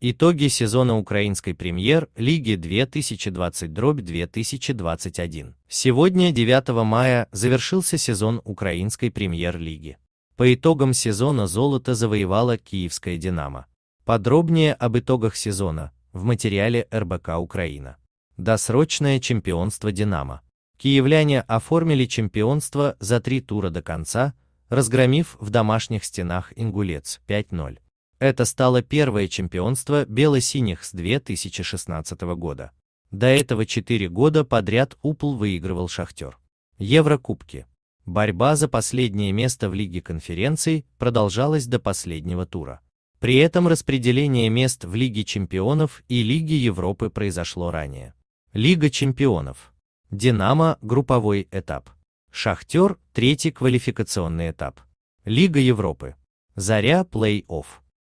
Итоги сезона украинской премьер-лиги 2020-2021. Сегодня, 9 мая, завершился сезон украинской премьер-лиги. По итогам сезона золото завоевала киевская «Динамо». Подробнее об итогах сезона в материале РБК «Украина». Досрочное чемпионство «Динамо». Киевляне оформили чемпионство за три тура до конца, разгромив в домашних стенах «Ингулец» 5-0. Это стало первое чемпионство бело-синих с 2016 года. До этого четыре года подряд УПЛ выигрывал «Шахтер». Еврокубки. Борьба за последнее место в Лиге конференций продолжалась до последнего тура. При этом распределение мест в Лиге чемпионов и Лиге Европы произошло ранее. Лига чемпионов. «Динамо» – групповой этап. «Шахтер» – третий квалификационный этап. Лига Европы. «Заря» – плей-офф.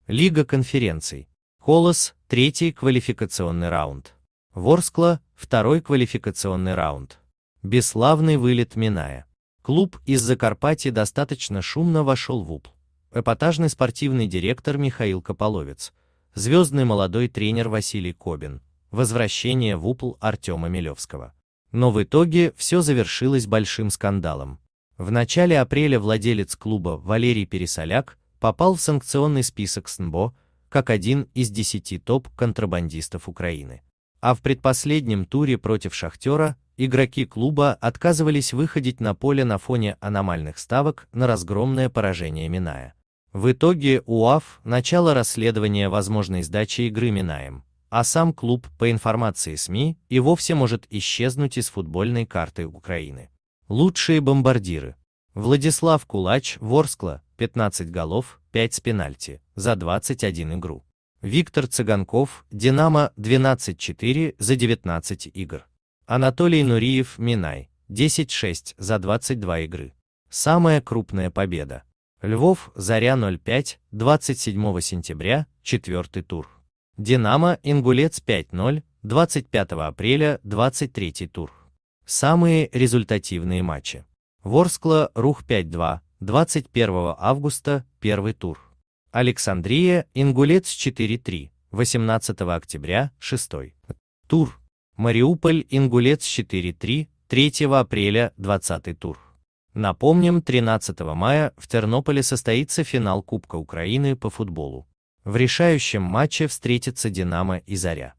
Лига конференций. Колос – третий квалификационный раунд. Ворскла – второй квалификационный раунд. Бесславный вылет Миная. Клуб из Закарпатья достаточно шумно вошел в УПЛ. Эпатажный спортивный директор Михаил Кополовец, звездный молодой тренер Василий Кобин, возвращение в УПЛ Артема Милевского. Но в итоге все завершилось большим скандалом. В начале апреля владелец клуба Валерий Пересоляк попал в санкционный список СНБО как один из десяти топ-контрабандистов Украины. А в предпоследнем туре против «Шахтера» игроки клуба отказывались выходить на поле на фоне аномальных ставок на разгромное поражение Миная. В итоге УАФ начало расследование возможной сдачи игры Минаем, а сам клуб, по информации СМИ, и вовсе может исчезнуть из футбольной карты Украины. Лучшие бомбардиры. Владислав Кулач, Ворскла, 15 голов, 5 с пенальти, за 21 игру. Виктор Цыганков, Динамо 12-4 за 19 игр. Анатолий Нуриев, Минай 10-6 за 22 игры. Самая крупная победа. Львов, Заря 05, 27 сентября, четвертый тур. Динамо, Ингулец 5-0, 25 апреля, 23 тур. Самые результативные матчи. Ворскла, Рух 5-2, 21 августа первый тур. Александрия, Ингулец 4-3, 18 октября 6 тур. Мариуполь, Ингулец 4-3, 3 апреля 20 тур. Напомним, 13 мая в Тернополе состоится финал Кубка Украины по футболу. В решающем матче встретятся Динамо и Заря.